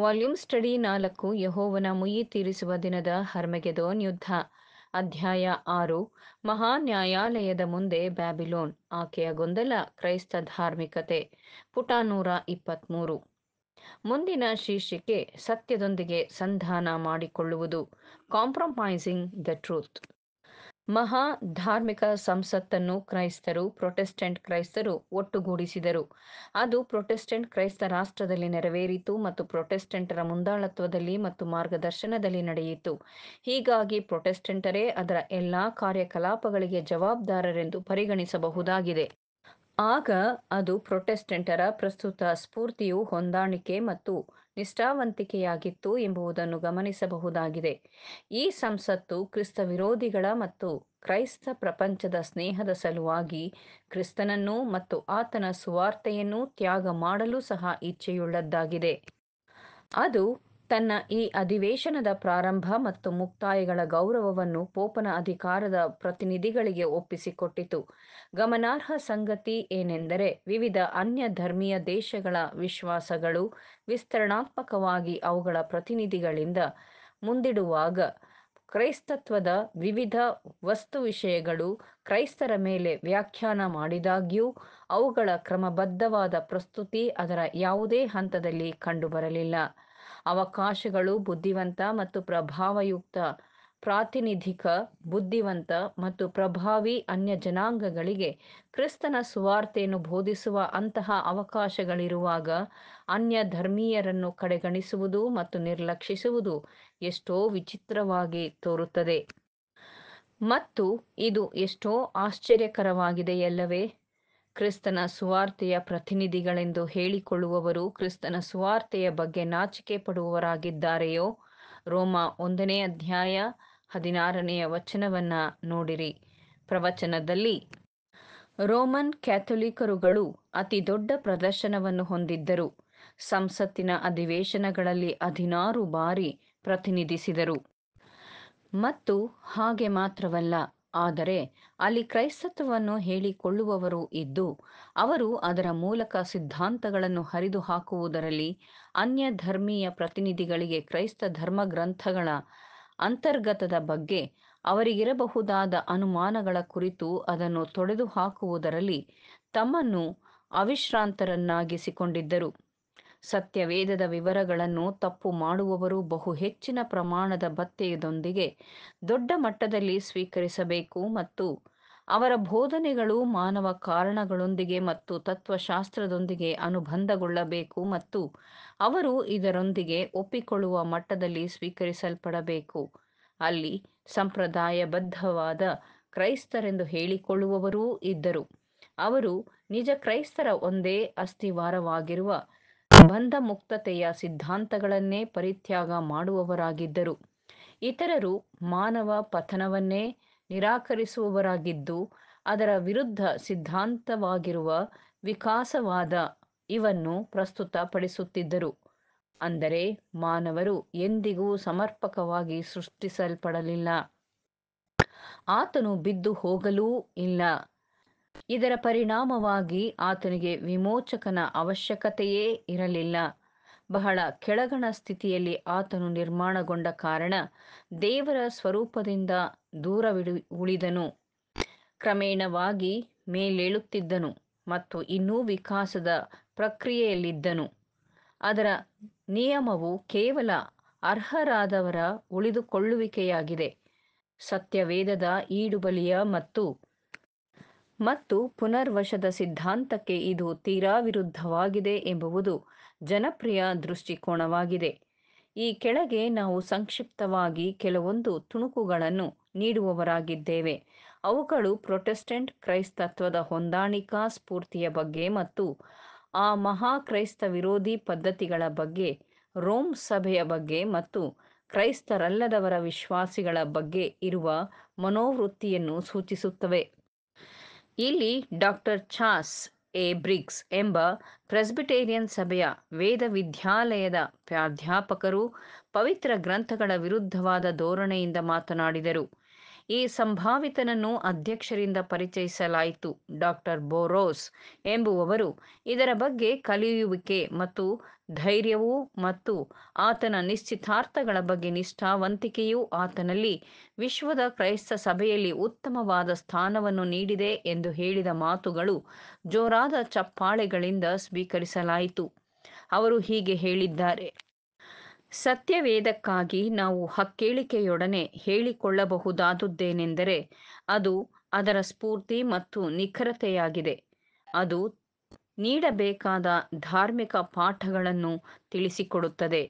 volume study ನಾಲ್ಕು ಯಹೋವನ ಮುಯಿ ತೀರಿಸುವ ದಿನದ ಹರ್ಮಗೆದೋನ್ ಯುದ್ಧ ಅಧ್ಯಾಯ ಆರು ಮಹಾ ನ್ಯಾಯಾಲಯದ ಮುಂದೆ ಬ್ಯಾಬಿಲೋನ್ ಆಕೆಯ ಗೊಂದಲ ಕ್ರೈಸ್ತ ಧಾರ್ಮಿಕತೆ ಪುಟ ನೂರ ಇಪ್ಪತ್ತ್ಮೂರು ಮುಂದಿನ ಶೀರ್ಷಿಕೆ ಸತ್ಯದೊಂದಿಗೆ ಸಂಧಾನ ಮಾಡಿಕೊಳ್ಳುವುದು ಕಾಂಪ್ರಮೈಸಿಂಗ್ ದ ಟ್ರೂತ್ ಮಹಾ ಧಾರ್ಮಿಕ ಸಂಸತ್ತನ್ನು ಕ್ರೈಸ್ತರು ಪ್ರೊಟೆಸ್ಟೆಂಟ್ ಕ್ರೈಸ್ತರು ಒಟ್ಟುಗೂಡಿಸಿದರು ಅದು ಪ್ರೊಟೆಸ್ಟೆಂಟ್ ಕ್ರೈಸ್ತ ರಾಷ್ಟ್ರದಲ್ಲಿ ನೆರವೇರಿತು ಮತ್ತು ಪ್ರೊಟೆಸ್ಟೆಂಟರ ಮುಂದಾಳತ್ವದಲ್ಲಿ ಮತ್ತು ಮಾರ್ಗದರ್ಶನದಲ್ಲಿ ನಡೆಯಿತು ಹೀಗಾಗಿ ಪ್ರೊಟೆಸ್ಟೆಂಟರೇ ಅದರ ಎಲ್ಲಾ ಕಾರ್ಯಕಲಾಪಗಳಿಗೆ ಜವಾಬ್ದಾರರೆಂದು ಪರಿಗಣಿಸಬಹುದಾಗಿದೆ ಆಗ ಅದು ಪ್ರೊಟೆಸ್ಟೆಂಟರ ಪ್ರಸ್ತುತ ಸ್ಫೂರ್ತಿಯು ಹೊಂದಾಣಿಕೆ ಮತ್ತು ನಿಷ್ಠಾವಂತಿಕೆಯಾಗಿತ್ತು ಎಂಬುದನ್ನು ಗಮನಿಸಬಹುದಾಗಿದೆ ಈ ಸಂಸತ್ತು ಕ್ರಿಸ್ತ ವಿರೋಧಿಗಳ ಮತ್ತು ಕ್ರೈಸ್ತ ಪ್ರಪಂಚದ ಸ್ನೇಹದ ಸಲುವಾಗಿ ಕ್ರಿಸ್ತನನ್ನು ಮತ್ತು ಆತನ ಸುವಾರ್ತೆಯನ್ನು ತ್ಯಾಗ ಮಾಡಲು ಸಹ ಇಚ್ಛೆಯುಳ್ಳದ್ದಾಗಿದೆ ಅದು ತನ್ನ ಈ ಅಧಿವೇಶನದ ಪ್ರಾರಂಭ ಮತ್ತು ಮುಕ್ತಾಯಗಳ ಗೌರವವನ್ನು ಪೋಪನ ಅಧಿಕಾರದ ಪ್ರತಿನಿಧಿಗಳಿಗೆ ಒಪ್ಪಿಸಿಕೊಟ್ಟಿತು ಗಮನಾರ್ಹ ಸಂಗತಿ ಏನೆಂದರೆ ವಿವಿಧ ಅನ್ಯ ಧರ್ಮೀಯ ದೇಶಗಳ ವಿಶ್ವಾಸಗಳು ವಿಸ್ತರಣಾತ್ಮಕವಾಗಿ ಅವುಗಳ ಪ್ರತಿನಿಧಿಗಳಿಂದ ಮುಂದಿಡುವಾಗ ಕ್ರೈಸ್ತತ್ವದ ವಿವಿಧ ವಸ್ತು ವಿಷಯಗಳು ಕ್ರೈಸ್ತರ ಮೇಲೆ ವ್ಯಾಖ್ಯಾನ ಮಾಡಿದಾಗ್ಯೂ ಅವುಗಳ ಕ್ರಮಬದ್ಧವಾದ ಪ್ರಸ್ತುತಿ ಅದರ ಯಾವುದೇ ಹಂತದಲ್ಲಿ ಕಂಡುಬರಲಿಲ್ಲ ಅವಕಾಶಗಳು ಬುದ್ಧಿವಂತ ಮತ್ತು ಪ್ರಭಾವಯುಕ್ತ ಪ್ರಾತಿನಿಧಿಕ ಬುದ್ಧಿವಂತ ಮತ್ತು ಪ್ರಭಾವಿ ಅನ್ಯ ಜನಾಂಗಗಳಿಗೆ ಕ್ರಿಸ್ತನ ಸುವಾರ್ತೆಯನ್ನು ಬೋಧಿಸುವ ಅಂತಹ ಅವಕಾಶಗಳಿರುವಾಗ ಅನ್ಯ ಧರ್ಮೀಯರನ್ನು ಕಡೆಗಣಿಸುವುದು ಮತ್ತು ನಿರ್ಲಕ್ಷಿಸುವುದು ಎಷ್ಟೋ ವಿಚಿತ್ರವಾಗಿ ತೋರುತ್ತದೆ ಮತ್ತು ಇದು ಎಷ್ಟೋ ಆಶ್ಚರ್ಯಕರವಾಗಿದೆಯಲ್ಲವೇ ಕ್ರಿಸ್ತನ ಸುವಾರ್ತೆಯ ಪ್ರತಿನಿಧಿಗಳೆಂದು ಹೇಳಿಕೊಳ್ಳುವವರು ಕ್ರಿಸ್ತನ ಸುವಾರ್ತೆಯ ಬಗ್ಗೆ ನಾಚಿಕೆ ಪಡುವವರಾಗಿದ್ದಾರೆಯೋ ರೋಮ ಒಂದನೇ ಅಧ್ಯಾಯ ಹದಿನಾರನೆಯ ವಚನವನ್ನ ನೋಡಿರಿ ಪ್ರವಚನದಲ್ಲಿ ರೋಮನ್ ಕ್ಯಾಥೊಲಿಕರುಗಳು ಅತಿ ದೊಡ್ಡ ಪ್ರದರ್ಶನವನ್ನು ಹೊಂದಿದ್ದರು ಸಂಸತ್ತಿನ ಅಧಿವೇಶನಗಳಲ್ಲಿ ಹದಿನಾರು ಬಾರಿ ಪ್ರತಿನಿಧಿಸಿದರು ಮತ್ತು ಹಾಗೆ ಮಾತ್ರವಲ್ಲ ಆದರೆ ಅಲ್ಲಿ ಕ್ರೈಸ್ತತ್ವವನ್ನು ಹೇಳಿಕೊಳ್ಳುವವರು ಇದ್ದು ಅವರು ಅದರ ಮೂಲಕ ಸಿದ್ಧಾಂತಗಳನ್ನು ಹರಿದು ಹಾಕುವುದರಲ್ಲಿ ಅನ್ಯ ಧರ್ಮೀಯ ಪ್ರತಿನಿಧಿಗಳಿಗೆ ಕ್ರೈಸ್ತ ಧರ್ಮ ಗ್ರಂಥಗಳ ಅಂತರ್ಗತದ ಬಗ್ಗೆ ಅವರಿಗಿರಬಹುದಾದ ಅನುಮಾನಗಳ ಕುರಿತು ಅದನ್ನು ತೊಡೆದು ಹಾಕುವುದರಲ್ಲಿ ತಮ್ಮನ್ನು ಅವಿಶ್ರಾಂತರನ್ನಾಗಿಸಿಕೊಂಡಿದ್ದರು ಸತ್ಯವೇದದ ವಿವರಗಳನ್ನು ತಪ್ಪು ಮಾಡುವವರು ಬಹು ಹೆಚ್ಚಿನ ಪ್ರಮಾಣದ ಭತ್ಯೆಯದೊಂದಿಗೆ ದೊಡ್ಡ ಮಟ್ಟದಲ್ಲಿ ಸ್ವೀಕರಿಸಬೇಕು ಮತ್ತು ಅವರ ಬೋಧನೆಗಳು ಮಾನವ ಕಾರಣಗಳೊಂದಿಗೆ ಮತ್ತು ತತ್ವಶಾಸ್ತ್ರದೊಂದಿಗೆ ಅನುಬಂಧಗೊಳ್ಳಬೇಕು ಮತ್ತು ಅವರು ಇದರೊಂದಿಗೆ ಒಪ್ಪಿಕೊಳ್ಳುವ ಮಟ್ಟದಲ್ಲಿ ಸ್ವೀಕರಿಸಲ್ಪಡಬೇಕು ಅಲ್ಲಿ ಸಂಪ್ರದಾಯಬದ್ಧವಾದ ಕ್ರೈಸ್ತರೆಂದು ಹೇಳಿಕೊಳ್ಳುವವರೂ ಇದ್ದರು ಅವರು ನಿಜ ಕ್ರೈಸ್ತರ ಒಂದೇ ಅಸ್ಥಿವಾರವಾಗಿರುವ ಬಂಧ ಮುಕ್ತತೆಯ ಸಿದ್ಧಾಂತಗಳನ್ನೇ ಪರಿತ್ಯಾಗ ಮಾಡುವವರಾಗಿದ್ದರು ಇತರರು ಮಾನವ ಪತನವನ್ನೇ ನಿರಾಕರಿಸುವವರಾಗಿದ್ದು ಅದರ ವಿರುದ್ಧ ಸಿದ್ಧಾಂತವಾಗಿರುವ ವಿಕಾಸವಾದ ಇವನ್ನು ಪ್ರಸ್ತುತಪಡಿಸುತ್ತಿದ್ದರು ಅಂದರೆ ಮಾನವರು ಎಂದಿಗೂ ಸಮರ್ಪಕವಾಗಿ ಸೃಷ್ಟಿಸಲ್ಪಡಲಿಲ್ಲ ಆತನು ಬಿದ್ದು ಹೋಗಲೂ ಇಲ್ಲ ಇದರ ಪರಿಣಾಮವಾಗಿ ಆತನಿಗೆ ವಿಮೋಚಕನ ಅವಶ್ಯಕತೆಯೇ ಇರಲಿಲ್ಲ ಬಹಳ ಕೆಳಗಣ ಸ್ಥಿತಿಯಲ್ಲಿ ಆತನು ನಿರ್ಮಾಣಗೊಂಡ ಕಾರಣ ದೇವರ ಸ್ವರೂಪದಿಂದ ದೂರವಿಡು ಉಳಿದನು ಕ್ರಮೇಣವಾಗಿ ಮೇಲೇಳುತ್ತಿದ್ದನು ಮತ್ತು ಇನ್ನೂ ವಿಕಾಸದ ಪ್ರಕ್ರಿಯೆಯಲ್ಲಿದ್ದನು ಅದರ ನಿಯಮವು ಕೇವಲ ಅರ್ಹರಾದವರ ಉಳಿದುಕೊಳ್ಳುವಿಕೆಯಾಗಿದೆ ಸತ್ಯವೇದದ ಈಡುಬಲಿಯ ಮತ್ತು ಮತ್ತು ಪುನರ್ವಶದ ಸಿದ್ಧಾಂತಕ್ಕೆ ಇದು ತೀರಾ ವಿರುದ್ಧವಾಗಿದೆ ಎಂಬುವುದು ಜನಪ್ರಿಯ ದೃಷ್ಟಿಕೋನವಾಗಿದೆ ಈ ಕೆಳಗೆ ನಾವು ಸಂಕ್ಷಿಪ್ತವಾಗಿ ಕೆಲವೊಂದು ತುಣುಕುಗಳನ್ನು ನೀಡುವವರಾಗಿದ್ದೇವೆ ಅವುಗಳು ಪ್ರೊಟೆಸ್ಟೆಂಟ್ ಕ್ರೈಸ್ತತ್ವದ ಹೊಂದಾಣಿಕಾ ಸ್ಫೂರ್ತಿಯ ಬಗ್ಗೆ ಮತ್ತು ಆ ಮಹಾ ಕ್ರೈಸ್ತ ವಿರೋಧಿ ಪದ್ಧತಿಗಳ ಬಗ್ಗೆ ರೋಮ್ ಸಭೆಯ ಬಗ್ಗೆ ಮತ್ತು ಕ್ರೈಸ್ತರಲ್ಲದವರ ವಿಶ್ವಾಸಿಗಳ ಬಗ್ಗೆ ಇರುವ ಮನೋವೃತ್ತಿಯನ್ನು ಸೂಚಿಸುತ್ತವೆ ಇಲ್ಲಿ ಡಾಕ್ಟರ್ ಚಾಸ್ ಎ ಬ್ರಿಗ್ಸ್ ಎಂಬ ಪ್ರೆಸ್ಬಿಟೇರಿಯನ್ ಸಭೆಯ ವೇದ ವಿದ್ಯಾಲಯದ ಪ್ರಾಧ್ಯಾಪಕರು ಪವಿತ್ರ ಗ್ರಂಥಗಳ ವಿರುದ್ಧವಾದ ಧೋರಣೆಯಿಂದ ಮಾತನಾಡಿದರು ಈ ಸಂಭಾವಿತನನ್ನು ಅಧ್ಯಕ್ಷರಿಂದ ಪರಿಚಯಿಸಲಾಯಿತು ಡಾಕ್ಟರ್ ಬೋರೋಸ್ ಎಂಬುವವರು ಇದರ ಬಗ್ಗೆ ಕಲಿಯುವಿಕೆ ಮತ್ತು ಧೈರ್ಯವೂ ಮತ್ತು ಆತನ ನಿಶ್ಚಿತಾರ್ಥಗಳ ಬಗ್ಗೆ ನಿಷ್ಠಾವಂತಿಕೆಯೂ ಆತನಲ್ಲಿ ವಿಶ್ವದ ಕ್ರೈಸ್ತ ಸಭೆಯಲ್ಲಿ ಉತ್ತಮವಾದ ಸ್ಥಾನವನ್ನು ನೀಡಿದೆ ಎಂದು ಹೇಳಿದ ಮಾತುಗಳು ಜೋರಾದ ಚಪ್ಪಾಳೆಗಳಿಂದ ಸ್ವೀಕರಿಸಲಾಯಿತು ಅವರು ಹೀಗೆ ಹೇಳಿದ್ದಾರೆ ಸತ್ಯವೇದಕ್ಕಾಗಿ ನಾವು ಹಕ್ಕೇಳಿಕೆಯೊಡನೆ ಹೇಳಿಕೊಳ್ಳಬಹುದಾದುದ್ದೇನೆಂದರೆ ಅದು ಅದರ ಸ್ಫೂರ್ತಿ ಮತ್ತು ನಿಖರತೆಯಾಗಿದೆ ಅದು ನೀಡಬೇಕಾದ ಧಾರ್ಮಿಕ ಪಾಠಗಳನ್ನು ತಿಳಿಸಿಕೊಡುತ್ತದೆ